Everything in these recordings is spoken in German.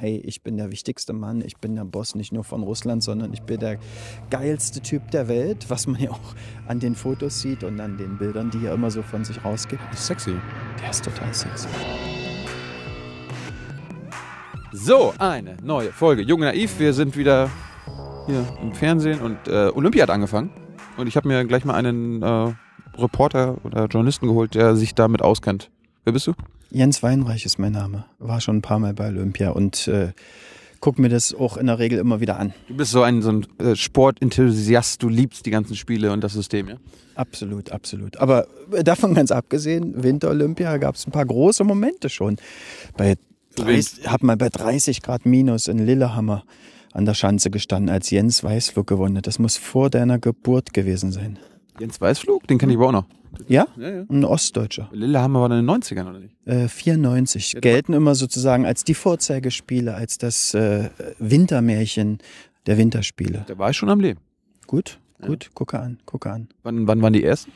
hey, ich bin der wichtigste Mann, ich bin der Boss nicht nur von Russland, sondern ich bin der geilste Typ der Welt, was man ja auch an den Fotos sieht und an den Bildern, die er immer so von sich rausgibt. Ist sexy. Der ist total sexy. So, eine neue Folge. Junge Naiv, wir sind wieder hier im Fernsehen und äh, Olympia hat angefangen. Und ich habe mir gleich mal einen äh, Reporter oder Journalisten geholt, der sich damit auskennt. Wer bist du? Jens Weinreich ist mein Name. War schon ein paar Mal bei Olympia und äh, gucke mir das auch in der Regel immer wieder an. Du bist so ein, so ein äh, Sportenthusiast, du liebst die ganzen Spiele und das System, ja? Absolut, absolut. Aber äh, davon ganz abgesehen, Winter Olympia gab es ein paar große Momente schon. Bei 30, hab mal bei 30 Grad minus in Lillehammer an der Schanze gestanden, als Jens Weißflug gewonnen hat. Das muss vor deiner Geburt gewesen sein. Jens Weißflug? Den kenne ich aber auch noch. Ja? ja, ja. Ein Ostdeutscher. Lillehammer war in den 90ern, oder nicht? Äh, 94. Ja, Gelten immer sozusagen als die Vorzeigespiele, als das äh, Wintermärchen der Winterspiele. Da war ich schon am Leben. Gut, gut, gucke an, gucke an. Wann, wann waren die ersten?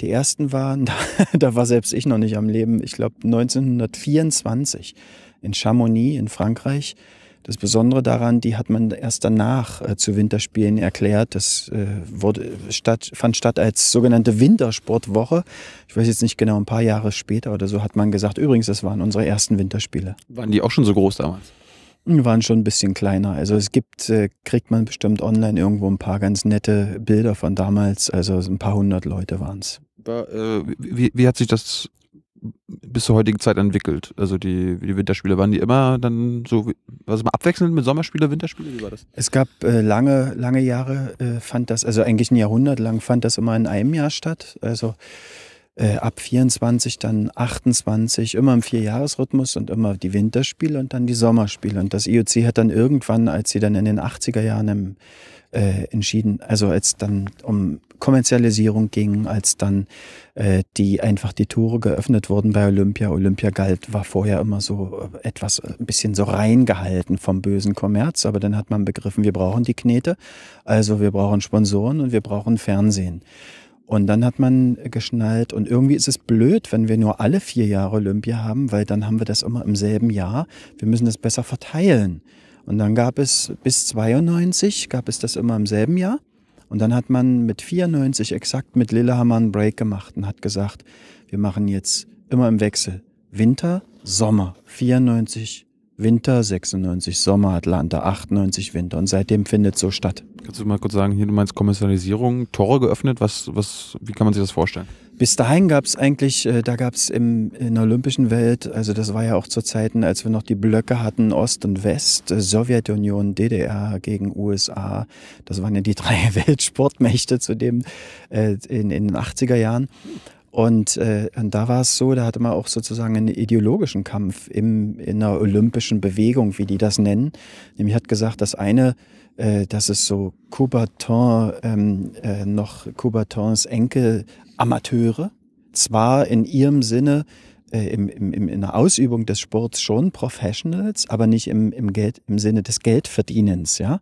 Die ersten waren, da, da war selbst ich noch nicht am Leben, ich glaube 1924 in Chamonix in Frankreich. Das Besondere daran, die hat man erst danach äh, zu Winterspielen erklärt. Das äh, wurde, statt, fand statt als sogenannte Wintersportwoche. Ich weiß jetzt nicht genau, ein paar Jahre später oder so hat man gesagt, übrigens, das waren unsere ersten Winterspiele. Waren die auch schon so groß damals? Waren schon ein bisschen kleiner. Also es gibt, äh, kriegt man bestimmt online irgendwo ein paar ganz nette Bilder von damals. Also ein paar hundert Leute waren es. Äh, wie, wie, hat sich das bis zur heutigen Zeit entwickelt? Also die, die Winterspiele, waren die immer dann so, was mal abwechselnd mit Sommerspiele, Winterspiele? Wie war das? Es gab äh, lange, lange Jahre, äh, fand das, also eigentlich ein Jahrhundert lang fand das immer in einem Jahr statt. Also äh, ab 24 dann 28, immer im Vierjahresrhythmus und immer die Winterspiele und dann die Sommerspiele. Und das IOC hat dann irgendwann, als sie dann in den 80er Jahren im, äh, entschieden, also als dann um Kommerzialisierung ging, als dann äh, die einfach die Tore geöffnet wurden bei Olympia. Olympia galt, war vorher immer so äh, etwas äh, ein bisschen so reingehalten vom bösen Kommerz, aber dann hat man begriffen, wir brauchen die Knete, also wir brauchen Sponsoren und wir brauchen Fernsehen. Und dann hat man geschnallt, und irgendwie ist es blöd, wenn wir nur alle vier Jahre Olympia haben, weil dann haben wir das immer im selben Jahr. Wir müssen das besser verteilen. Und dann gab es bis 92 gab es das immer im selben Jahr. Und dann hat man mit 94 exakt mit Lillehammer einen Break gemacht und hat gesagt, wir machen jetzt immer im Wechsel Winter, Sommer, 94, Winter 96, Sommer Atlanta 98 Winter und seitdem findet so statt. Kannst du mal kurz sagen, hier du meinst Kommerzialisierung, Tore geöffnet, was, was, wie kann man sich das vorstellen? Bis dahin gab es eigentlich, äh, da gab es in der olympischen Welt, also das war ja auch zu Zeiten, als wir noch die Blöcke hatten, Ost und West, äh, Sowjetunion, DDR gegen USA, das waren ja die drei Weltsportmächte zu dem äh, in, in den 80er Jahren. Und, äh, und da war es so, da hatte man auch sozusagen einen ideologischen Kampf im, in einer olympischen Bewegung, wie die das nennen. Nämlich hat gesagt, das eine, äh, dass es so Coubertin, ähm, äh, noch Coubertins Enkel Amateure, zwar in ihrem Sinne äh, im, im, im, in der Ausübung des Sports schon Professionals, aber nicht im, im, Geld, im Sinne des Geldverdienens, ja.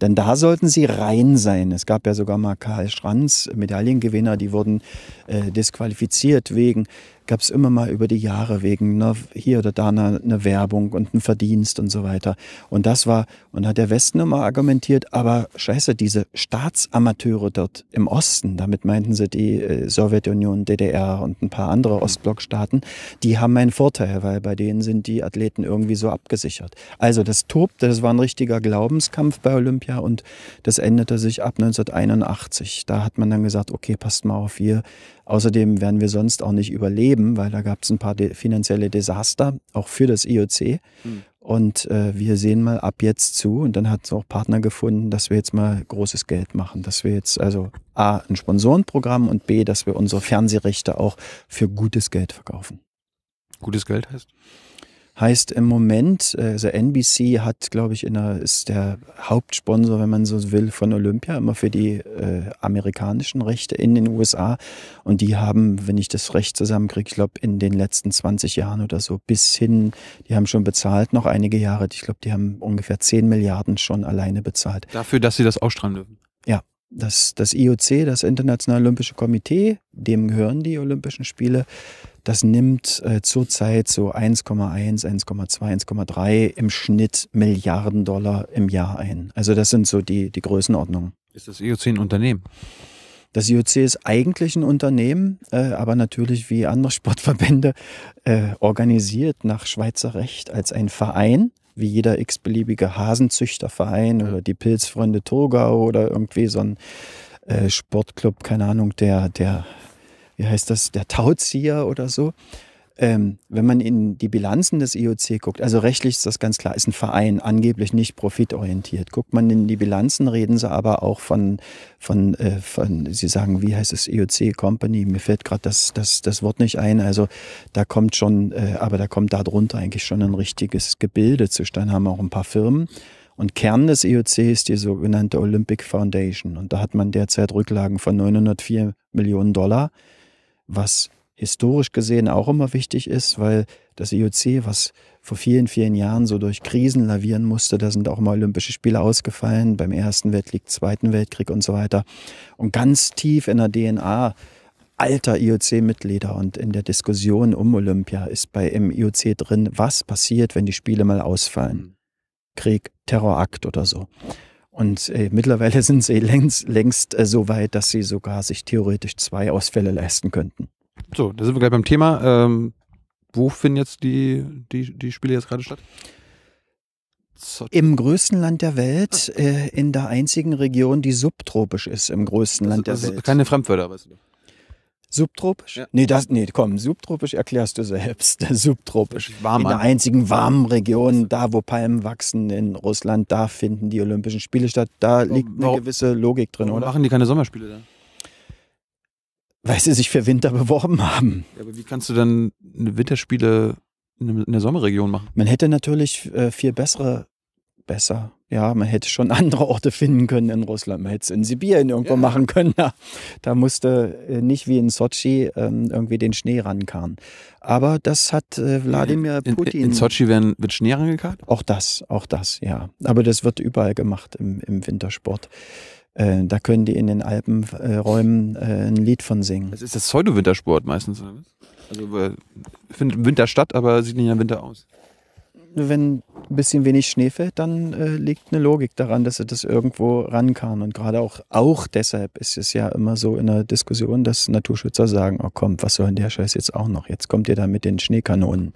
Denn da sollten sie rein sein. Es gab ja sogar mal Karl Schranz, Medaillengewinner, die wurden äh, disqualifiziert wegen gab es immer mal über die Jahre wegen ne, hier oder da eine, eine Werbung und ein Verdienst und so weiter. Und das war, und hat der Westen immer argumentiert, aber scheiße, diese Staatsamateure dort im Osten, damit meinten sie die äh, Sowjetunion, DDR und ein paar andere mhm. Ostblockstaaten, die haben einen Vorteil, weil bei denen sind die Athleten irgendwie so abgesichert. Also das tobte, das war ein richtiger Glaubenskampf bei Olympia und das endete sich ab 1981. Da hat man dann gesagt, okay, passt mal auf, wir Außerdem werden wir sonst auch nicht überleben, weil da gab es ein paar de finanzielle Desaster, auch für das IOC. Mhm. Und äh, wir sehen mal ab jetzt zu. Und dann hat es auch Partner gefunden, dass wir jetzt mal großes Geld machen. Dass wir jetzt also A, ein Sponsorenprogramm und B, dass wir unsere Fernsehrechte auch für gutes Geld verkaufen. Gutes Geld heißt? heißt im Moment, äh, also NBC hat, glaube ich, in der, ist der Hauptsponsor, wenn man so will, von Olympia, immer für die äh, amerikanischen Rechte in den USA. Und die haben, wenn ich das recht zusammenkriege, ich glaube, in den letzten 20 Jahren oder so bis hin, die haben schon bezahlt, noch einige Jahre, ich glaube, die haben ungefähr 10 Milliarden schon alleine bezahlt. Dafür, dass sie das ausstrahlen dürfen. Ja, das, das IOC, das Internationale Olympische Komitee, dem gehören die Olympischen Spiele, das nimmt äh, zurzeit so 1,1, 1,2, 1,3 im Schnitt Milliarden Dollar im Jahr ein. Also das sind so die, die Größenordnungen. Ist das IOC e ein Unternehmen? Das IOC e ist eigentlich ein Unternehmen, äh, aber natürlich wie andere Sportverbände äh, organisiert nach Schweizer Recht als ein Verein, wie jeder x-beliebige Hasenzüchterverein oder die Pilzfreunde Togau oder irgendwie so ein äh, Sportclub, keine Ahnung, der, der wie heißt das, der Tauzieher oder so. Ähm, wenn man in die Bilanzen des IOC guckt, also rechtlich ist das ganz klar, ist ein Verein angeblich nicht profitorientiert. Guckt man in die Bilanzen, reden sie aber auch von, von, äh, von sie sagen, wie heißt es, IOC Company, mir fällt gerade das, das, das Wort nicht ein, also da kommt schon, äh, aber da kommt darunter eigentlich schon ein richtiges Gebilde zustande, haben auch ein paar Firmen. Und Kern des IOC ist die sogenannte Olympic Foundation. Und da hat man derzeit Rücklagen von 904 Millionen Dollar was historisch gesehen auch immer wichtig ist, weil das IOC, was vor vielen, vielen Jahren so durch Krisen lavieren musste, da sind auch mal Olympische Spiele ausgefallen, beim Ersten Weltkrieg, Zweiten Weltkrieg und so weiter. Und ganz tief in der DNA alter IOC-Mitglieder und in der Diskussion um Olympia ist bei im IOC drin, was passiert, wenn die Spiele mal ausfallen. Hm. Krieg, Terrorakt oder so. Und äh, mittlerweile sind sie längst, längst äh, so weit, dass sie sogar sich theoretisch zwei Ausfälle leisten könnten. So, da sind wir gleich beim Thema. Ähm, wo finden jetzt die, die, die Spiele jetzt gerade statt? Im größten Land der Welt, ah. äh, in der einzigen Region, die subtropisch ist, im größten das Land ist, der also Welt. Keine Fremdwörter, weißt du. Subtropisch? Ja. Nee, das, nee, komm, subtropisch erklärst du selbst. Subtropisch. Warm in der einzigen warmen Region, da wo Palmen wachsen in Russland, da finden die Olympischen Spiele statt. Da liegt eine gewisse Logik drin, warum oder? machen die keine Sommerspiele dann? Weil sie sich für Winter beworben haben. Ja, aber wie kannst du dann Winterspiele in der Sommerregion machen? Man hätte natürlich äh, viel bessere besser. Ja, man hätte schon andere Orte finden können in Russland. Man hätte es in Sibirien irgendwo ja. machen können. Da, da, musste äh, nicht wie in Sochi ähm, irgendwie den Schnee rankarren. Aber das hat äh, Wladimir Putin. In, in, Sochi werden, wird Schnee rangekarrt? Auch das, auch das, ja. Aber das wird überall gemacht im, im Wintersport. Äh, da können die in den Alpenräumen ein Lied von singen. Das also ist das Pseudo-Wintersport meistens, Also findet im Winter statt, aber sieht nicht im Winter aus wenn ein bisschen wenig Schnee fällt, dann äh, liegt eine Logik daran, dass er das irgendwo rankam. Und gerade auch, auch deshalb ist es ja immer so in der Diskussion, dass Naturschützer sagen, oh komm, was soll denn der Scheiß jetzt auch noch? Jetzt kommt ihr da mit den Schneekanonen.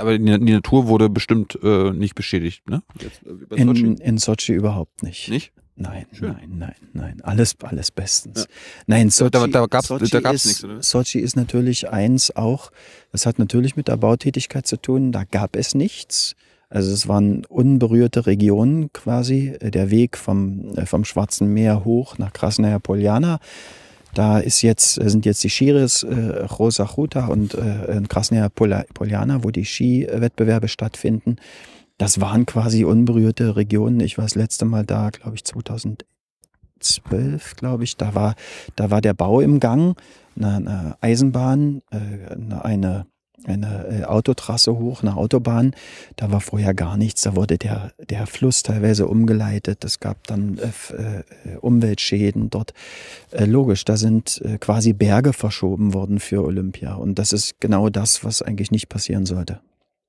Aber die, die Natur wurde bestimmt äh, nicht beschädigt, ne? Jetzt, äh, in, in Sochi überhaupt nicht. Nicht? Nein, nein, nein, nein. Alles, alles bestens. Ja. Nein, Sochi, da, da gab es nichts, oder? Sochi ist natürlich eins auch, das hat natürlich mit der Bautätigkeit zu tun, da gab es nichts. Also es waren unberührte Regionen quasi, der Weg vom, äh, vom Schwarzen Meer hoch nach Krasnaya Poljana. Da ist jetzt, sind jetzt die Skiris äh, Rosa Ruta und äh, Krasnaya Poljana, wo die Skiwettbewerbe stattfinden das waren quasi unberührte Regionen. Ich war das letzte Mal da, glaube ich, 2012, glaube ich. Da war, da war der Bau im Gang, äh, eine, eine Eisenbahn, äh, eine, eine Autotrasse hoch, eine Autobahn. Da war vorher gar nichts. Da wurde der, der Fluss teilweise umgeleitet. Es gab dann äh, äh Umweltschäden dort. Äh, logisch, da sind quasi Berge verschoben worden für Olympia. Und das ist genau das, was eigentlich nicht passieren sollte.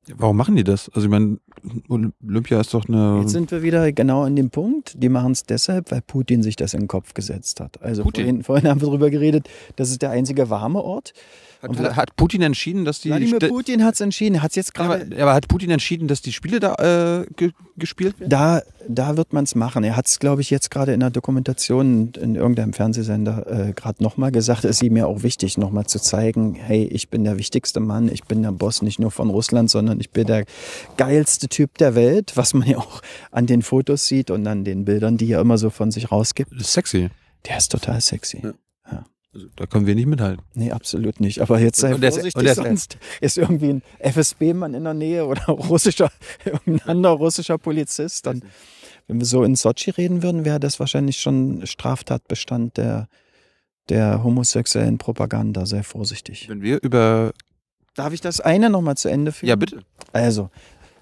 Warum machen die das? Also ich meine, Olympia ist doch eine. Jetzt sind wir wieder genau an dem Punkt. Die machen es deshalb, weil Putin sich das in den Kopf gesetzt hat. Also vorhin, vorhin, haben wir darüber geredet, das ist der einzige warme Ort. Hat, und hat Putin entschieden, dass die. Wladimir Putin hat es entschieden. Hat's jetzt aber, aber, hat Putin entschieden, dass die Spiele da äh, ge gespielt werden? Da, da wird man es machen. Er hat es, glaube ich, jetzt gerade in der Dokumentation in irgendeinem Fernsehsender äh, gerade nochmal gesagt. Es ist ihm ja auch wichtig, nochmal zu zeigen: hey, ich bin der wichtigste Mann, ich bin der Boss nicht nur von Russland, sondern ich bin der geilste Typ der Welt, was man ja auch an den Fotos sieht und an den Bildern, die er immer so von sich rausgibt. Das ist sexy. Der ist total sexy. Ja. Also, da können wir nicht mithalten. Nee, absolut nicht. Aber jetzt sei und das, vorsichtig, und das, sonst ist irgendwie ein FSB-Mann in der Nähe oder russischer, ein anderer russischer Polizist. Dann, wenn wir so in Sochi reden würden, wäre das wahrscheinlich schon Straftatbestand der, der homosexuellen Propaganda. Sehr vorsichtig. Wenn wir über... Darf ich das eine nochmal zu Ende führen? Ja, bitte. Also,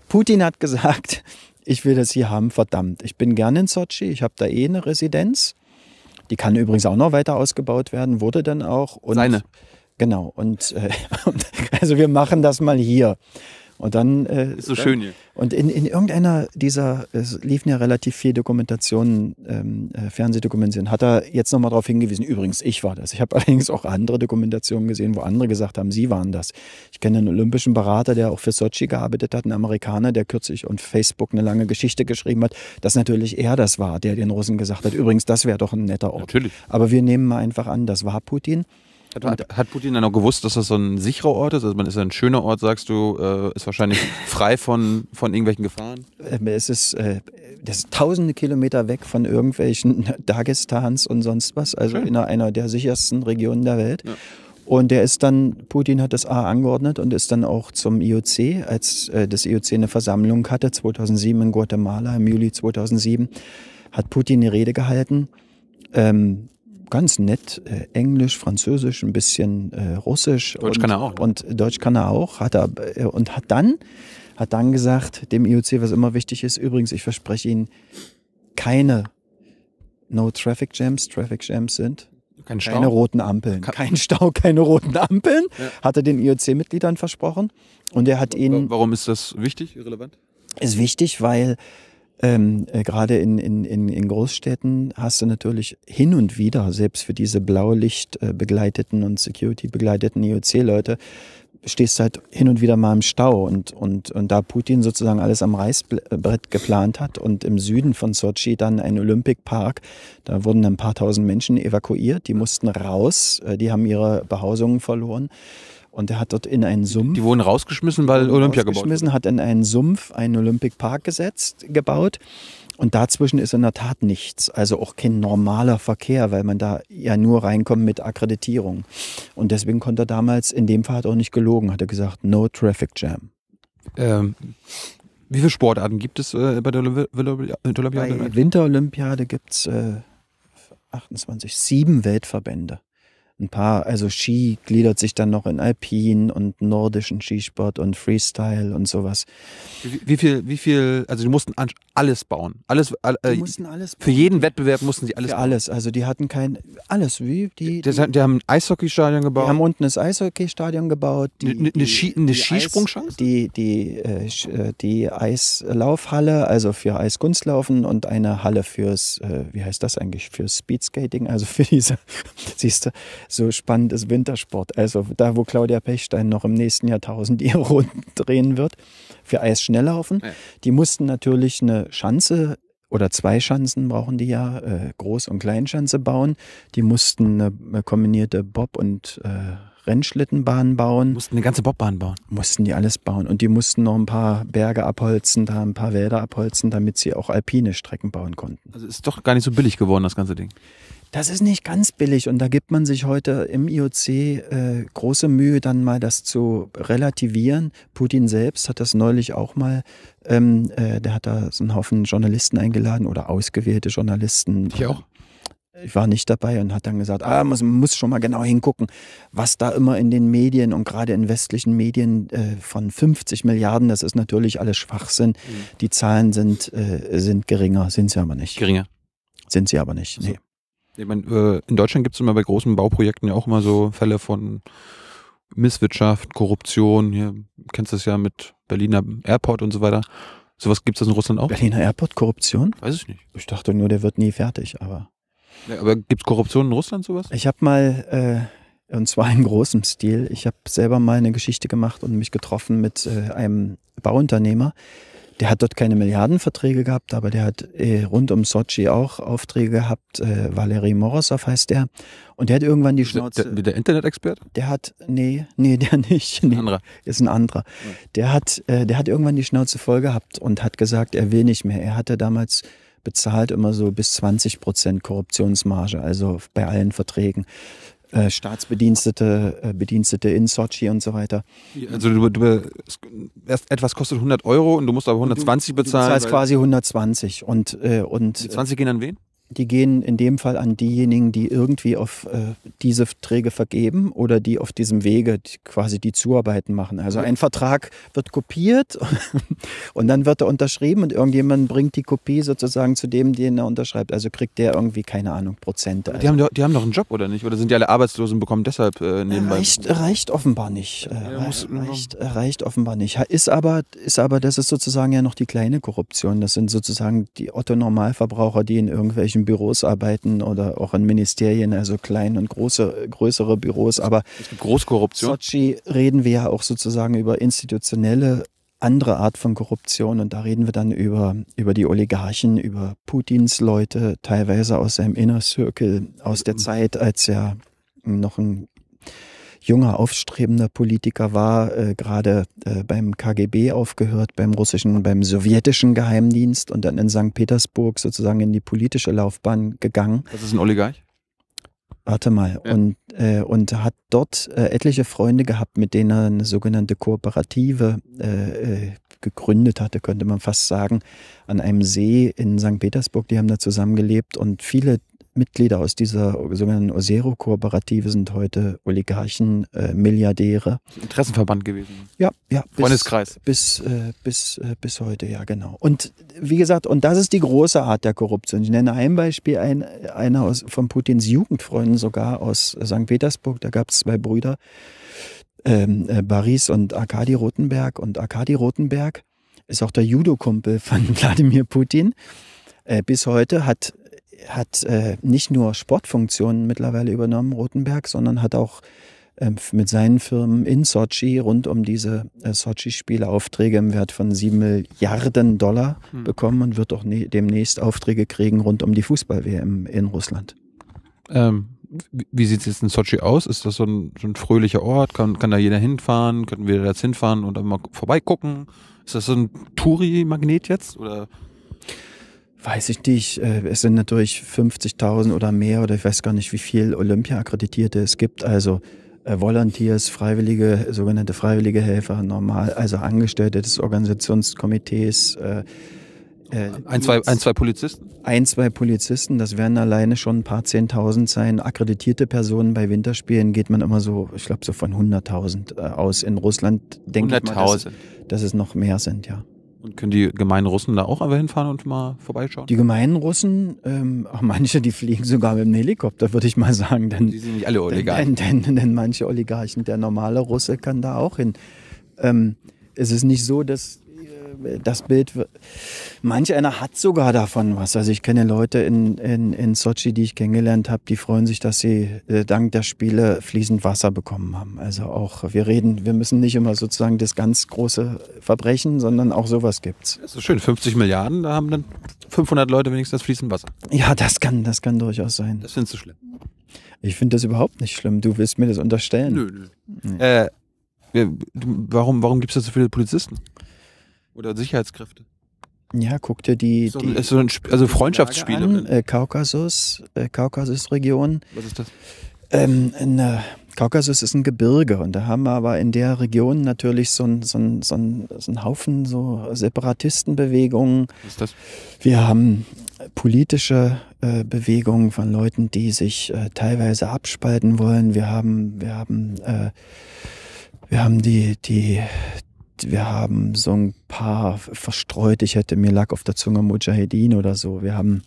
Putin hat gesagt, ich will das hier haben, verdammt. Ich bin gerne in Sochi, ich habe da eh eine Residenz. Die kann übrigens auch noch weiter ausgebaut werden, wurde dann auch. Und, Seine. Genau. Und äh, also wir machen das mal hier. Und dann. Äh, ist so schön hier. Und in, in irgendeiner dieser, es liefen ja relativ viele Dokumentationen, ähm, äh, Fernsehdokumentationen, hat er jetzt nochmal darauf hingewiesen. Übrigens, ich war das. Ich habe allerdings auch andere Dokumentationen gesehen, wo andere gesagt haben, sie waren das. Ich kenne einen olympischen Berater, der auch für Sochi gearbeitet hat, einen Amerikaner, der kürzlich und Facebook eine lange Geschichte geschrieben hat, dass natürlich er das war, der den Russen gesagt hat, übrigens, das wäre doch ein netter Ort. Natürlich. Aber wir nehmen mal einfach an, das war Putin. Hat, hat, Putin dann auch gewusst, dass das so ein sicherer Ort ist? Also man ist ein schöner Ort, sagst du, äh, ist wahrscheinlich frei von, von irgendwelchen Gefahren? Ähm, es ist, äh, das ist tausende Kilometer weg von irgendwelchen Dagestans und sonst was, also Schön. in einer der sichersten Regionen der Welt. Ja. Und der ist dann, Putin hat das A angeordnet und ist dann auch zum IOC, als äh, das IOC eine Versammlung hatte, 2007 in Guatemala, im Juli 2007, hat Putin eine Rede gehalten. Ähm, ganz nett äh, Englisch, Französisch, ein bisschen äh, Russisch. Deutsch und, kann er auch. Ne? Und Deutsch kann er auch. Hat er, äh, und hat dann, hat dann gesagt, dem IOC, was immer wichtig ist, übrigens, ich verspreche Ihnen, keine No Traffic Jams, Traffic Jams sind. Kein keine roten Ampeln. Kein Stau, keine roten Ampeln, ja. hat er den IOC-Mitgliedern versprochen. Und er hat ihnen. Warum ist das wichtig, irrelevant? Ist wichtig, weil ähm, äh, Gerade in, in, in, Großstädten hast du natürlich hin und wieder, selbst für diese Blaulicht äh, begleiteten und Security begleiteten IOC-Leute, stehst du halt hin und wieder mal im Stau und, und, und da Putin sozusagen alles am Reißbrett geplant hat und im Süden von Sochi dann ein Olympikpark, da wurden ein paar tausend Menschen evakuiert, die mussten raus, äh, die haben ihre Behausungen verloren. Und er hat dort in einen Sumpf. Die wurden rausgeschmissen, weil Olympia rausgeschmissen, gebaut hat in einen Sumpf einen Olympic Park gesetzt, gebaut. Und dazwischen ist in der Tat nichts. Also auch kein normaler Verkehr, weil man da ja nur reinkommt mit Akkreditierung. Und deswegen konnte er damals, in dem Fall hat er auch nicht gelogen, hat er gesagt, no traffic jam. Ähm, wie viele Sportarten gibt es äh, bei der Winterolympiade? Bei Winterolympiade gibt es äh, 28, sieben Weltverbände ein paar, also Ski gliedert sich dann noch in Alpin und nordischen Skisport und Freestyle und sowas. Wie, wie viel, wie viel, also die mussten alles bauen. Alles, all, äh, äh, mussten alles bauen. Für jeden Wettbewerb mussten sie alles für bauen. alles, also die hatten kein, alles, wie die. Die, die, die haben ein Eishockeystadion gebaut. Die haben unten das Eishockeystadion gebaut. Die, ne, ne, die, Ski, eine Skisprungschance? Die, die, äh, äh, die Eislaufhalle, also für Eiskunstlaufen und eine Halle fürs, äh, wie heißt das eigentlich, fürs Speedskating, also für diese, siehst du, so spannend ist Wintersport. Also da, wo Claudia Pechstein noch im nächsten Jahrtausend ihre Runden drehen wird für Eisschnelllaufen. Ja. Die mussten natürlich eine Schanze oder zwei Schanzen brauchen die ja, äh, Groß- und Kleinschanze bauen. Die mussten eine kombinierte Bob- und äh, Rennschlittenbahn bauen. Mussten eine ganze Bobbahn bauen. Mussten die alles bauen. Und die mussten noch ein paar Berge abholzen, da ein paar Wälder abholzen, damit sie auch alpine Strecken bauen konnten. Also ist doch gar nicht so billig geworden, das ganze Ding. Das ist nicht ganz billig und da gibt man sich heute im IOC äh, große Mühe, dann mal das zu relativieren. Putin selbst hat das neulich auch mal, ähm, äh, der hat da so einen Haufen Journalisten eingeladen oder ausgewählte Journalisten. Ich auch ich war nicht dabei und hat dann gesagt, ah, man muss schon mal genau hingucken, was da immer in den Medien und gerade in westlichen Medien äh, von 50 Milliarden, das ist natürlich alles Schwachsinn. Mhm. Die Zahlen sind, äh, sind geringer, sind sie aber nicht. Geringer. Sind sie aber nicht. Nee. Ich meine, äh, in Deutschland gibt es immer bei großen Bauprojekten ja auch immer so Fälle von Misswirtschaft, Korruption. Hier kennst du es ja mit Berliner Airport und so weiter. Sowas gibt es in Russland auch? Berliner Airport, Korruption? Weiß ich nicht. Ich dachte nur, der wird nie fertig, aber. Ja, aber gibt es Korruption in Russland sowas? Ich habe mal, äh, und zwar in großem Stil, ich habe selber mal eine Geschichte gemacht und mich getroffen mit äh, einem Bauunternehmer, der hat dort keine Milliardenverträge gehabt, aber der hat äh, rund um Sochi auch Aufträge gehabt. Äh, Valery Morozov heißt der. Und der hat irgendwann die Schnauze. Der, der Internet-Experte? Der hat, nee, nee, der nicht. Nee, ein anderer. Ist ein anderer. Der hat, äh, der hat irgendwann die Schnauze voll gehabt und hat gesagt, er will nicht mehr. Er hatte damals bezahlt immer so bis 20 Prozent Korruptionsmarge, also bei allen Verträgen. Äh, Staatsbedienstete, äh, Bedienstete in Sochi und so weiter. Also du, du, etwas kostet 100 Euro und du musst aber 120 bezahlen. Das heißt quasi 120 und äh, und 20 gehen an wen? die gehen in dem Fall an diejenigen, die irgendwie auf äh, diese Verträge vergeben oder die auf diesem Wege die quasi die Zuarbeiten machen. Also ein Vertrag wird kopiert und dann wird er unterschrieben und irgendjemand bringt die Kopie sozusagen zu dem, den er unterschreibt. Also kriegt der irgendwie keine Ahnung Prozente. Also. Die, haben, also. doch, die haben doch einen Job oder nicht? Oder sind die alle arbeitslos und bekommen deshalb äh, nebenbei? Reicht, reicht offenbar nicht. Äh, ja, reicht, äh, reicht offenbar nicht. Ist aber, ist aber, das ist sozusagen ja noch die kleine Korruption. Das sind sozusagen die Otto-Normalverbraucher, die in irgendwelchen öffentlichen Büros arbeiten oder auch in Ministerien, also kleine und große, größere Büros. Aber es gibt Großkorruption. Sochi reden wir ja auch sozusagen über institutionelle andere Art von Korruption und da reden wir dann über, über die Oligarchen, über Putins Leute, teilweise aus seinem Inner Circle, aus der mhm. Zeit, als er noch ein junger, aufstrebender Politiker war, äh, gerade äh, beim KGB aufgehört, beim russischen, beim sowjetischen Geheimdienst und dann in St. Petersburg sozusagen in die politische Laufbahn gegangen. Das ist ein Oligarch? Warte mal. Ja. Und, äh, und hat dort äh, etliche Freunde gehabt, mit denen er eine sogenannte Kooperative äh, äh, gegründet hatte, könnte man fast sagen, an einem See in St. Petersburg. Die haben da zusammengelebt und viele Mitglieder aus dieser sogenannten Osero-Kooperative sind heute Oligarchen, äh, Milliardäre. Interessenverband gewesen. Ja, ja. Bis, Freundeskreis. Bis, äh, bis, äh, bis heute, ja, genau. Und wie gesagt, und das ist die große Art der Korruption. Ich nenne ein Beispiel, ein, einer aus, von Putins Jugendfreunden sogar aus St. Petersburg. Da gab es zwei Brüder, ähm, äh, Baris und Arkadi Rotenberg. Und Arkadi Rotenberg ist auch der Judokumpel von Wladimir Putin. Äh, bis heute hat hat äh, nicht nur Sportfunktionen mittlerweile übernommen, Rotenberg, sondern hat auch äh, mit seinen Firmen in Sochi rund um diese äh, Sochi-Spiele Aufträge im Wert von 7 Milliarden Dollar hm. bekommen und wird auch ne demnächst Aufträge kriegen rund um die Fußball-WM in Russland. Ähm, wie sieht es jetzt in Sochi aus? Ist das so ein, so ein fröhlicher Ort? Kann, kann, da jeder hinfahren? Könnten wir jetzt hinfahren und dann mal vorbeigucken? Ist das so ein Touri-Magnet jetzt? Oder weiß ich nicht, äh, es sind natürlich 50.000 oder mehr oder ich weiß gar nicht, wie viele Olympia-Akkreditierte es gibt. Also äh, Volunteers, Freiwillige, sogenannte Freiwillige Helfer, normal, also Angestellte des Organisationskomitees. äh, äh ein, zwei, ein, zwei Polizisten? Ein, zwei Polizisten, das werden alleine schon ein paar Zehntausend sein. Akkreditierte Personen bei Winterspielen geht man immer so, ich glaube, so von 100.000 äh, aus. In Russland denke ich mal, dass, dass es noch mehr sind, ja. Und können die gemeinen Russen da auch aber hinfahren und mal vorbeischauen? Die gemeinen Russen, ähm, auch manche, die fliegen sogar mit dem Helikopter, würde ich mal sagen. Denn, die sind nicht alle Oligarchen. Denn, denn, denn manche Oligarchen, der normale Russe kann da auch hin. Ähm, es ist nicht so, dass das Bild, manch einer hat sogar davon was. Also ich kenne Leute in, in, in Sochi, die ich kennengelernt habe, die freuen sich, dass sie äh, dank der Spiele fließend Wasser bekommen haben. Also auch, wir reden, wir müssen nicht immer sozusagen das ganz große Verbrechen, sondern auch sowas gibt es. Das ist schön, 50 Milliarden, da haben dann 500 Leute wenigstens fließend Wasser. Ja, das kann, das kann durchaus sein. Das findest du schlimm? Ich finde das überhaupt nicht schlimm. Du willst mir das unterstellen. Nö, nö. Nee. Äh, warum, warum gibt es da so viele Polizisten? Oder Sicherheitskräfte. Ja, guck dir die. So, die also, also Freundschaftsspiele. An, ne? äh, Kaukasus, äh, Kaukasusregion. Was ist das? Ähm, na, äh, Kaukasus ist ein Gebirge und da haben wir aber in der Region natürlich so einen so so ein, so ein Haufen so Separatistenbewegungen. Was ist das? Wir haben äh, politische äh, Bewegungen von Leuten, die sich äh, teilweise abspalten wollen. Wir haben, wir haben, äh, wir haben die, die, wir haben so ein paar verstreut. Ich hätte mir lag auf der Zunge Mujahedin oder so. Wir haben,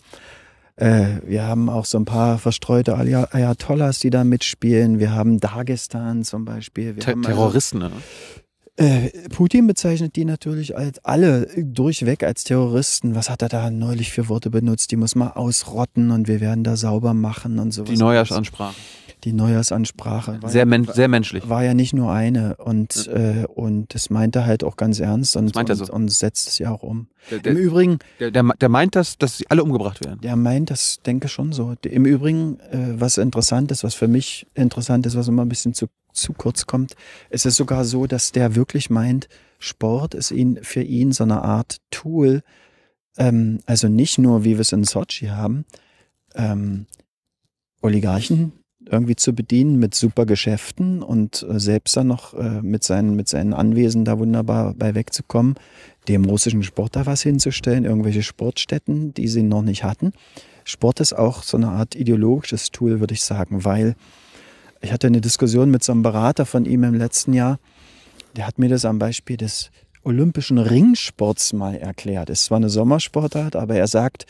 äh, wir haben auch so ein paar verstreute Ayatollahs, die da mitspielen. Wir haben Dagestan zum Beispiel. Ter also Terroristen, also, ne? Putin bezeichnet die natürlich als alle durchweg als Terroristen. Was hat er da neulich für Worte benutzt? Die muss man ausrotten und wir werden da sauber machen und so. Die Neujahrsansprache. So die Neujahrsansprache. Sehr, men sehr menschlich. War ja nicht nur eine und, mhm. äh, und das meint er halt auch ganz ernst und, er so. und, setzt es ja auch um. Der, der, Im Übrigen. Der, der, der, meint das, dass sie alle umgebracht werden. Der meint das, denke schon so. Im Übrigen, äh, was interessant ist, was für mich interessant ist, was immer ein bisschen zu, zu kurz kommt, es ist sogar so, dass der wirklich meint, Sport ist ihn, für ihn so eine Art Tool, ähm, also nicht nur, wie wir es in Sochi haben, ähm, Oligarchen irgendwie zu bedienen mit super Geschäften und äh, selbst dann noch äh, mit, seinen, mit seinen Anwesen da wunderbar bei wegzukommen, dem russischen Sport da was hinzustellen, irgendwelche Sportstätten, die sie noch nicht hatten. Sport ist auch so eine Art ideologisches Tool, würde ich sagen, weil ich hatte eine Diskussion mit so einem Berater von ihm im letzten Jahr, der hat mir das am Beispiel des olympischen Ringsports mal erklärt. Es war eine Sommersportart, aber er sagt,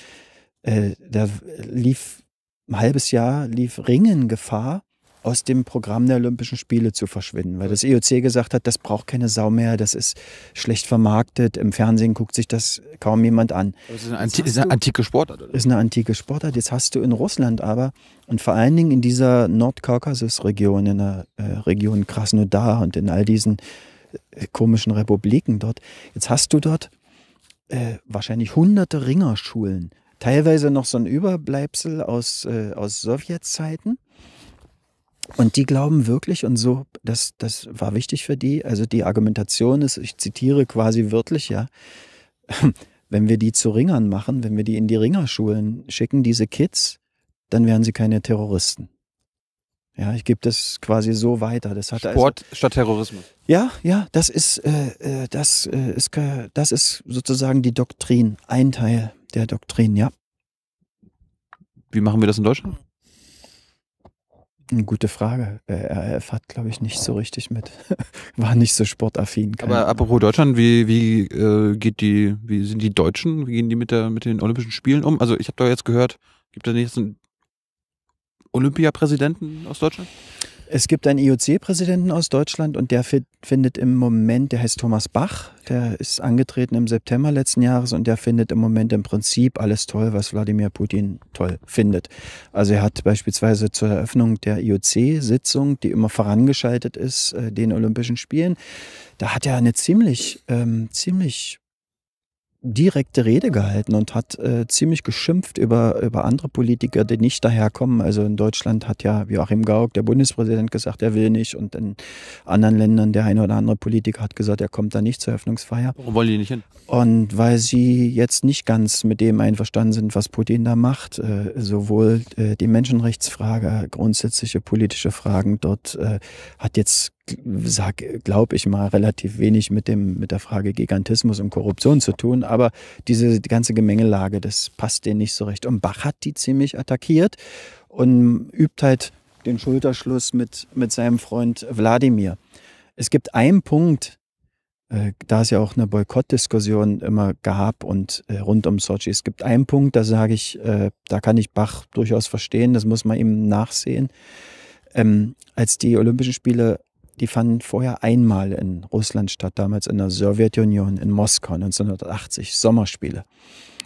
äh, da lief ein halbes Jahr lief Ringen Gefahr, aus dem Programm der Olympischen Spiele zu verschwinden, weil das IOC e gesagt hat, das braucht keine Sau mehr, das ist schlecht vermarktet, im Fernsehen guckt sich das kaum jemand an. Das ist eine, Anti ist eine antike Sportart. Oder? Ist eine antike Sportart. Jetzt hast du in Russland aber und vor allen Dingen in dieser Nordkaukasusregion, in der äh, Region Krasnodar und in all diesen äh, komischen Republiken dort, jetzt hast du dort äh, wahrscheinlich hunderte Ringerschulen teilweise noch so ein Überbleibsel aus, äh, aus Sowjetzeiten. Und die glauben wirklich, und so, das, das war wichtig für die, also die Argumentation ist, ich zitiere quasi wörtlich, ja, wenn wir die zu Ringern machen, wenn wir die in die Ringerschulen schicken, diese Kids, dann wären sie keine Terroristen. Ja, ich gebe das quasi so weiter. Das hat also Sport also, statt Terrorismus. Ja, ja, das ist, äh, äh das, äh, ist, äh, das ist sozusagen die Doktrin, ein Teil der Doktrin, ja. Wie machen wir das in Deutschland? Eine gute Frage. Äh, RF hat, glaube ich, nicht so richtig mit, war nicht so sportaffin. Aber apropos Deutschland, wie, wie äh, geht die, wie sind die Deutschen, wie gehen die mit der, mit den Olympischen Spielen um? Also ich habe da jetzt gehört, gibt es nicht einen Olympiapräsidenten aus Deutschland? Es gibt einen IOC-Präsidenten aus Deutschland und der findet im Moment, der heißt Thomas Bach, der ist angetreten im September letzten Jahres und der findet im Moment im Prinzip alles toll, was Wladimir Putin toll findet. Also er hat beispielsweise zur Eröffnung der IOC-Sitzung, die immer vorangeschaltet ist, äh, den Olympischen Spielen, da hat er eine ziemlich, ähm, ziemlich direkte Rede gehalten und hat äh, ziemlich geschimpft über, über andere Politiker, die nicht daherkommen. Also in Deutschland hat ja Joachim Gauck, der Bundespräsident, gesagt, er will nicht. Und in anderen Ländern, der eine oder andere Politiker hat gesagt, er kommt da nicht zur Öffnungsfeier. Warum wollen die nicht hin? Und weil sie jetzt nicht ganz mit dem einverstanden sind, was Putin da macht. Äh, sowohl äh, die Menschenrechtsfrage, grundsätzliche politische Fragen dort äh, hat jetzt sag, glaube ich mal, relativ wenig mit dem, mit der Frage Gigantismus und Korruption zu tun. Aber diese ganze Gemengelage, das passt denen nicht so recht. Und Bach hat die ziemlich attackiert und übt halt den Schulterschluss mit, mit seinem Freund Wladimir. Es gibt einen Punkt, äh, da es ja auch eine Boykottdiskussion immer gab und äh, rund um Sochi. Es gibt einen Punkt, da sage ich, äh, da kann ich Bach durchaus verstehen, das muss man ihm nachsehen. Ähm, als die Olympischen Spiele die fanden vorher einmal in Russland statt, damals in der Sowjetunion, in Moskau 1980, Sommerspiele.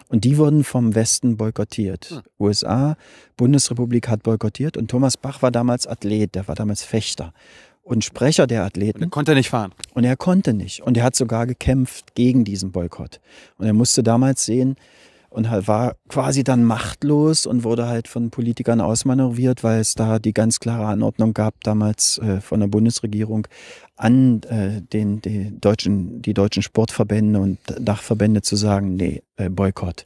Und die wurden vom Westen boykottiert. Hm. USA, Bundesrepublik hat boykottiert und Thomas Bach war damals Athlet, der war damals Fechter und Sprecher der Athleten. Und er konnte nicht fahren. Und er konnte nicht. Und er hat sogar gekämpft gegen diesen Boykott. Und er musste damals sehen, und halt war quasi dann machtlos und wurde halt von Politikern ausmanövriert, weil es da die ganz klare Anordnung gab damals äh, von der Bundesregierung, an äh, den, den deutschen, die deutschen Sportverbände und Dachverbände zu sagen, nee, äh, Boykott.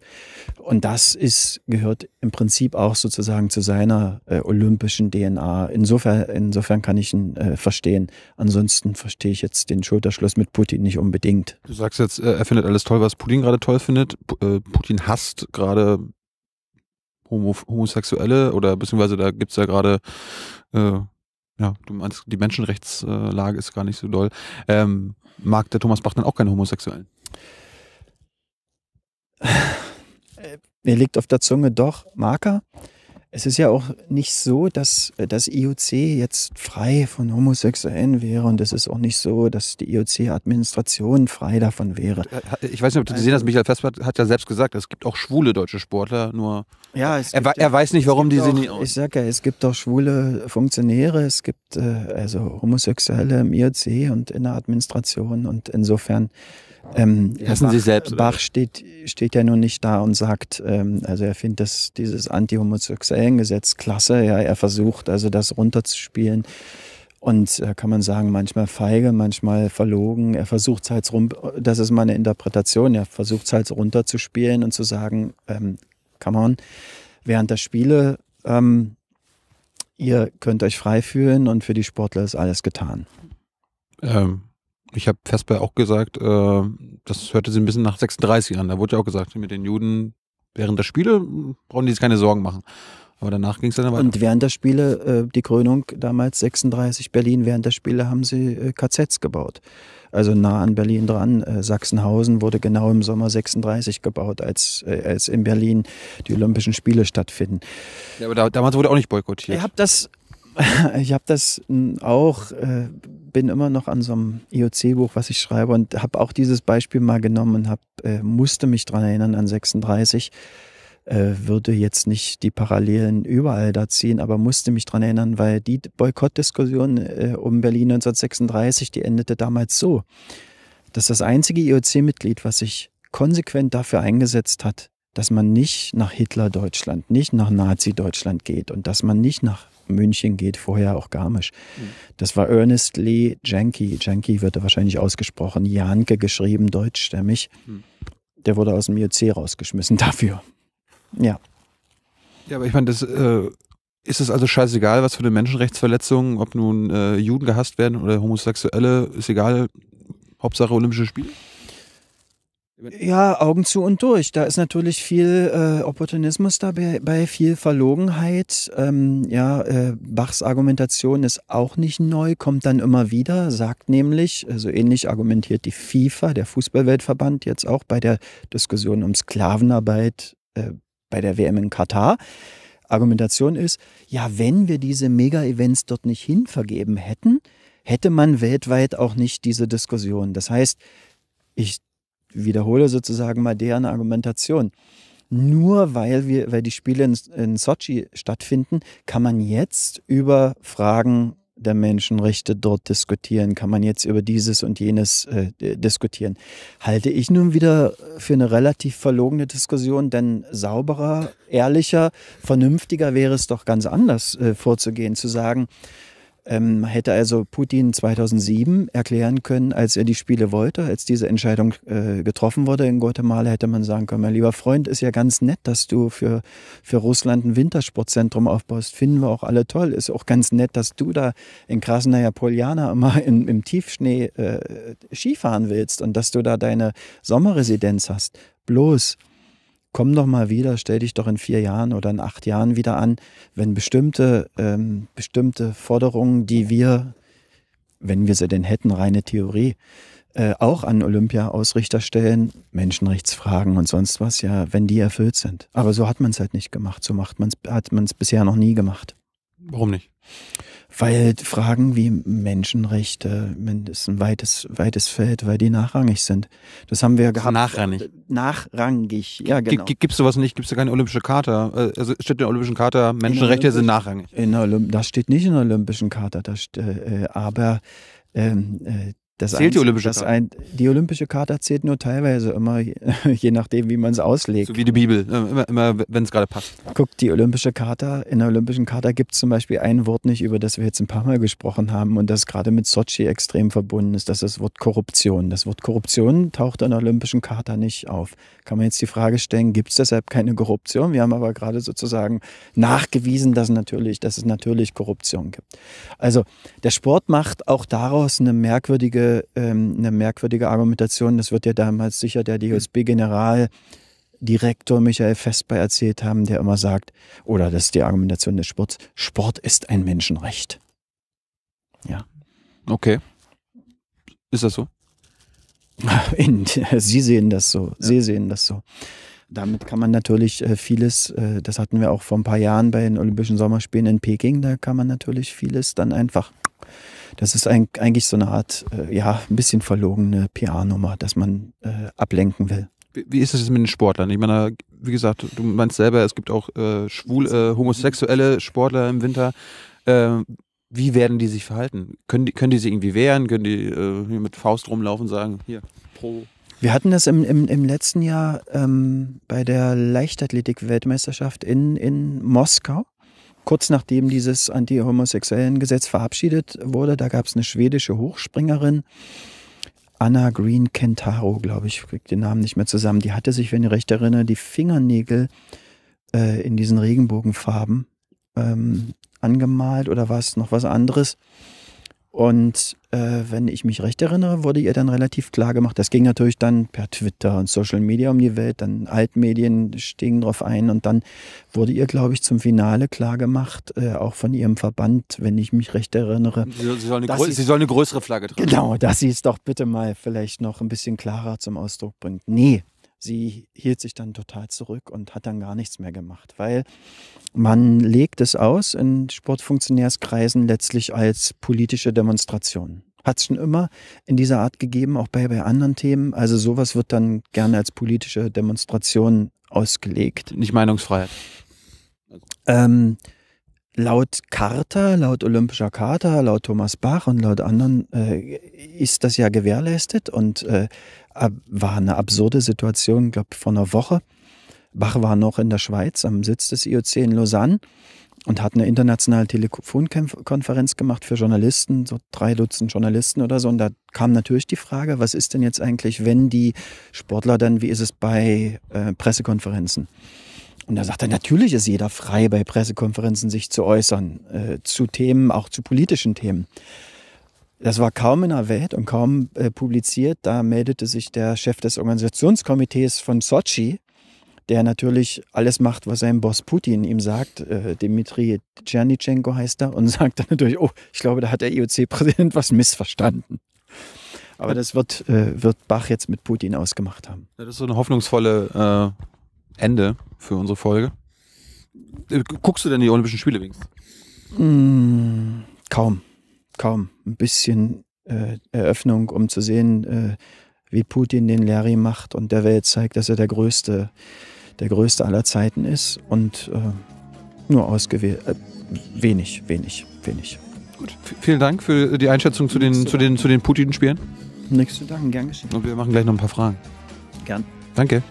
Und das ist, gehört im Prinzip auch sozusagen zu seiner äh, olympischen DNA. Insofern, insofern kann ich ihn äh, verstehen. Ansonsten verstehe ich jetzt den Schulterschluss mit Putin nicht unbedingt. Du sagst jetzt, äh, er findet alles toll, was Putin gerade toll findet. P äh, Putin hasst gerade Homo Homosexuelle oder beziehungsweise da gibt's ja gerade äh, ja, die Menschenrechtslage ist gar nicht so doll. Ähm, mag der Thomas Bach dann auch keine Homosexuellen? Äh, mir liegt auf der Zunge doch Marker. Es ist ja auch nicht so, dass äh, das IOC jetzt frei von Homosexuellen wäre und es ist auch nicht so, dass die IOC-Administration frei davon wäre. Äh, ich weiß nicht, ob du also, gesehen hast, also Michael Vesper hat ja selbst gesagt, es gibt auch schwule deutsche Sportler, nur ja, er, gibt, er, weiß nicht, warum die auch, sind. Ich sag ja, es gibt auch schwule Funktionäre, es gibt äh, also Homosexuelle im IOC und in der Administration und insofern ähm, Lassen Bach, Sie selbst. Also Bach steht, steht ja nun nicht da und sagt, ähm, also er findet das, dieses antihomosexuellen Gesetz klasse. Ja, er versucht also das runterzuspielen. Und äh, kann man sagen, manchmal feige, manchmal verlogen. Er versucht es halt, das ist meine Interpretation, er versucht es halt runterzuspielen und zu sagen, ähm, come on, während der Spiele, ähm, ihr könnt euch frei fühlen und für die Sportler ist alles getan. Ähm, ich habe Vesper auch gesagt, äh, das hörte sie ein bisschen nach 36 an. Da wurde ja auch gesagt, mit den Juden während der Spiele brauchen die sich keine Sorgen machen. Aber danach ging es dann weiter. Und während der Spiele, äh, die Krönung damals 36 Berlin, während der Spiele haben sie äh, KZs gebaut. Also nah an Berlin dran. Äh, Sachsenhausen wurde genau im Sommer 36 gebaut, als, äh, als in Berlin die Olympischen Spiele stattfinden. Ja, aber da, damals wurde auch nicht boykottiert. Ich habe das ich habe das hm, auch, äh, bin immer noch an so einem IOC-Buch, was ich schreibe und habe auch dieses Beispiel mal genommen und hab, äh, musste mich daran erinnern an 36. Äh, würde jetzt nicht die Parallelen überall da ziehen, aber musste mich daran erinnern, weil die Boykottdiskussion äh, um Berlin 1936, die endete damals so, dass das einzige IOC-Mitglied, was sich konsequent dafür eingesetzt hat, dass man nicht nach Hitler-Deutschland, nicht nach Nazi-Deutschland geht und dass man nicht nach München geht, vorher auch Garmisch. Mhm. Das war Ernest Lee Janky. Janky wird er wahrscheinlich ausgesprochen. Janke geschrieben, deutschstämmig. Mhm. Der wurde aus dem IOC rausgeschmissen dafür. Ja. Ja, aber ich meine, das. Äh ist es also scheißegal, was für eine Menschenrechtsverletzung, ob nun äh, Juden gehasst werden oder Homosexuelle, ist egal. Hauptsache Olympische Spiele? Ja, Augen zu und durch. Da ist natürlich viel äh, Opportunismus dabei, viel Verlogenheit. Ähm, ja, äh, Bachs Argumentation ist auch nicht neu, kommt dann immer wieder, sagt nämlich, äh, so also ähnlich argumentiert die FIFA, der Fußballweltverband, jetzt auch bei der Diskussion um Sklavenarbeit äh, bei der WM in Katar. Argumentation ist, ja, wenn wir diese Mega-Events dort nicht hinvergeben hätten, hätte man weltweit auch nicht diese Diskussion. Das heißt, ich wiederhole sozusagen mal deren Argumentation. Nur weil, wir, weil die Spiele in, in Sochi stattfinden, kann man jetzt über Fragen der Menschenrechte dort diskutieren? Kann man jetzt über dieses und jenes äh, diskutieren? Halte ich nun wieder für eine relativ verlogene Diskussion, denn sauberer, ehrlicher, vernünftiger wäre es doch ganz anders äh, vorzugehen, zu sagen, ähm, hätte also Putin 2007 erklären können, als er die Spiele wollte, als diese Entscheidung äh, getroffen wurde in Guatemala, hätte man sagen können, mein lieber Freund, ist ja ganz nett, dass du für, für Russland ein Wintersportzentrum aufbaust. Finden wir auch alle toll. Ist auch ganz nett, dass du da in Krasnaya Poljana mal in, im Tiefschnee äh, Skifahren willst und dass du da deine Sommerresidenz hast. Bloß, komm doch mal wieder, stell dich doch in vier Jahren oder in acht Jahren wieder an, wenn bestimmte, ähm, bestimmte Forderungen, die wir, wenn wir sie denn hätten, reine Theorie, äh, auch an Olympia-Ausrichter stellen, Menschenrechtsfragen und sonst was, ja, wenn die erfüllt sind. Aber so hat man es halt nicht gemacht, so macht man's, hat man es bisher noch nie gemacht. Warum nicht? weil Fragen wie Menschenrechte, das ist ein weites, weites Feld, weil die nachrangig sind. Das haben wir ja gehabt. Nachrangig. Nachrangig, ja, genau. Gibt es sowas nicht? Gibt es da keine Olympische Charta? Äh, also steht in der Olympischen Charta, Menschenrechte Olympisch, sind nachrangig. In der Olymp das steht nicht in der Olympischen Charta, das, äh, äh, aber ähm, äh, das zählt ein, die olympische Karte? die olympische Karte zählt nur teilweise immer, je nachdem, wie man es auslegt. So wie die Bibel, ne? immer, immer wenn es gerade passt. Guck, die olympische Karte, in der olympischen Karte gibt es zum Beispiel ein Wort nicht, über das wir jetzt ein paar Mal gesprochen haben und das gerade mit Sochi extrem verbunden ist, das ist das Wort Korruption. Das Wort Korruption taucht in der olympischen Karte nicht auf. Kann man jetzt die Frage stellen, gibt es deshalb keine Korruption? Wir haben aber gerade sozusagen nachgewiesen, dass, natürlich, dass es natürlich Korruption gibt. Also der Sport macht auch daraus eine merkwürdige ähm, eine merkwürdige Argumentation. Das wird ja damals sicher der DSB-Generaldirektor Michael Festbei erzählt haben, der immer sagt, oder das ist die Argumentation des Sports, Sport ist ein Menschenrecht. Ja. Okay. Ist das so? In, Sie sehen das so. Ja. Sie sehen das so. Damit kann man natürlich äh, vieles, äh, das hatten wir auch vor ein paar Jahren bei den Olympischen Sommerspielen in Peking, da kann man natürlich vieles dann einfach das ist ein, eigentlich so eine Art, äh, ja, ein bisschen verlogene PR-Nummer, dass man äh, ablenken will. Wie, wie ist das jetzt mit den Sportlern? Ich meine, wie gesagt, du meinst selber, es gibt auch äh, schwule, äh, homosexuelle Sportler im Winter. Ähm, wie werden die sich verhalten? Können die, können die sich irgendwie wehren? Können die äh, mit Faust rumlaufen und sagen, hier, pro wir hatten das im, im, im letzten Jahr ähm, bei der Leichtathletik-Weltmeisterschaft in, in Moskau kurz nachdem dieses anti-homosexuellen Gesetz verabschiedet wurde, da gab es eine schwedische Hochspringerin, Anna Green Kentaro, glaube ich, kriegt den Namen nicht mehr zusammen. Die hatte sich, wenn ich recht erinnere, die Fingernägel äh, in diesen Regenbogenfarben ähm, angemalt oder war es noch was anderes? Und äh, wenn ich mich recht erinnere, wurde ihr dann relativ klar gemacht. Das ging natürlich dann per Twitter und Social Media um die Welt, dann Altmedien stiegen drauf ein und dann wurde ihr, glaube ich, zum Finale klar gemacht, äh, auch von ihrem Verband, wenn ich mich recht erinnere. Sie soll, sie eine, sie soll eine, größere Flagge tragen. Genau, dass sie es doch bitte mal vielleicht noch ein bisschen klarer zum Ausdruck bringt. Nee, sie hielt sich dann total zurück und hat dann gar nichts mehr gemacht, weil man legt es aus in Sportfunktionärskreisen letztlich als politische Demonstration. Hat es schon immer in dieser Art gegeben, auch bei, bei anderen Themen. Also sowas wird dann gerne als politische Demonstration ausgelegt. Nicht Meinungsfreiheit. Ähm, laut Charta, laut Olympischer Charta, laut Thomas Bach und laut anderen äh, ist das ja gewährleistet und äh, war eine absurde Situation, ich glaube vor einer Woche. Bach war noch in der Schweiz am Sitz des IOC in Lausanne und hat eine internationale Telefonkonferenz gemacht für Journalisten, so drei Dutzend Journalisten oder so. Und da kam natürlich die Frage, was ist denn jetzt eigentlich, wenn die Sportler dann, wie ist es bei äh, Pressekonferenzen? Und da sagt er, natürlich ist jeder frei, bei Pressekonferenzen sich zu äußern, äh, zu Themen, auch zu politischen Themen. Das war kaum in der Welt und kaum äh, publiziert. Da meldete sich der Chef des Organisationskomitees von Sochi, der natürlich alles macht, was sein Boss Putin ihm sagt. Äh, Dmitri Tschernitschenko heißt er und sagt dann natürlich, oh, ich glaube, da hat der IOC-Präsident was missverstanden. Aber das wird, äh, wird Bach jetzt mit Putin ausgemacht haben. Das ist so eine hoffnungsvolle äh, Ende für unsere Folge. Äh, guckst du denn die Olympischen Spiele wenigstens? Mm, kaum kaum. Ein bisschen äh, Eröffnung, um zu sehen, äh, wie Putin den Larry macht und der Welt zeigt, dass er der größte, der größte aller Zeiten ist. Und äh, nur ausgewählt. wenig, wenig, wenig. Gut. Vielen Dank für die Einschätzung zu den, zu den, zu den Putin-Spielen. Nichts zu danken, gern geschehen. Und wir machen gleich noch ein paar Fragen. Gern. Danke.